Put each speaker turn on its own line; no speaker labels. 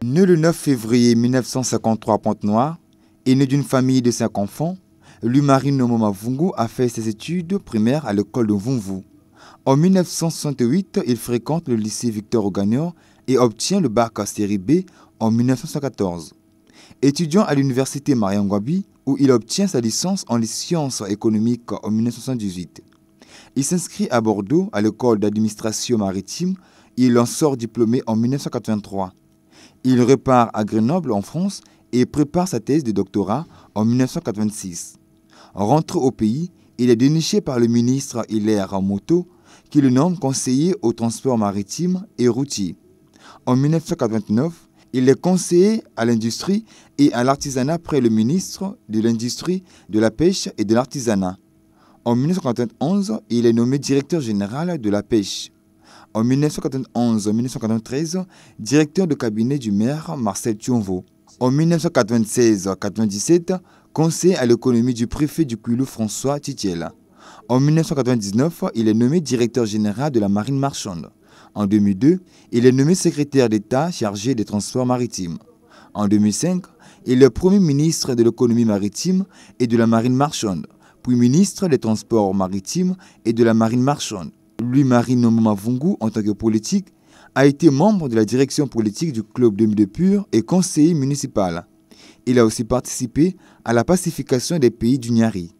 Né le 9 février 1953 à Pointe-Noire et né d'une famille de cinq enfants, Lumari Vungu a fait ses études primaires à l'école de Vungu. En 1968, il fréquente le lycée Victor Ogagnon et obtient le bac à série B en 1914. Étudiant à l'université Mariangwabi, où il obtient sa licence en sciences économiques en 1978. Il s'inscrit à Bordeaux à l'école d'administration maritime il en sort diplômé en 1983. Il repart à Grenoble en France et prépare sa thèse de doctorat en 1986. Rentré au pays, il est déniché par le ministre Hilaire Ramoto qui le nomme conseiller au transport maritime et routier. En 1989, il est conseiller à l'industrie et à l'artisanat près le ministre de l'Industrie, de la Pêche et de l'Artisanat. En 1991, il est nommé directeur général de la pêche. En 1991 1993, directeur de cabinet du maire Marcel Thionvaux. En 1996-97, conseiller à l'économie du préfet du Kulu François Titiel. En 1999, il est nommé directeur général de la marine marchande. En 2002, il est nommé secrétaire d'État chargé des transports maritimes. En 2005, il est premier ministre de l'économie maritime et de la marine marchande, puis ministre des transports maritimes et de la marine marchande. Louis-Marie Nomomavungu, en tant que politique, a été membre de la direction politique du club de Midepur et conseiller municipal. Il a aussi participé à la pacification des pays du Niari.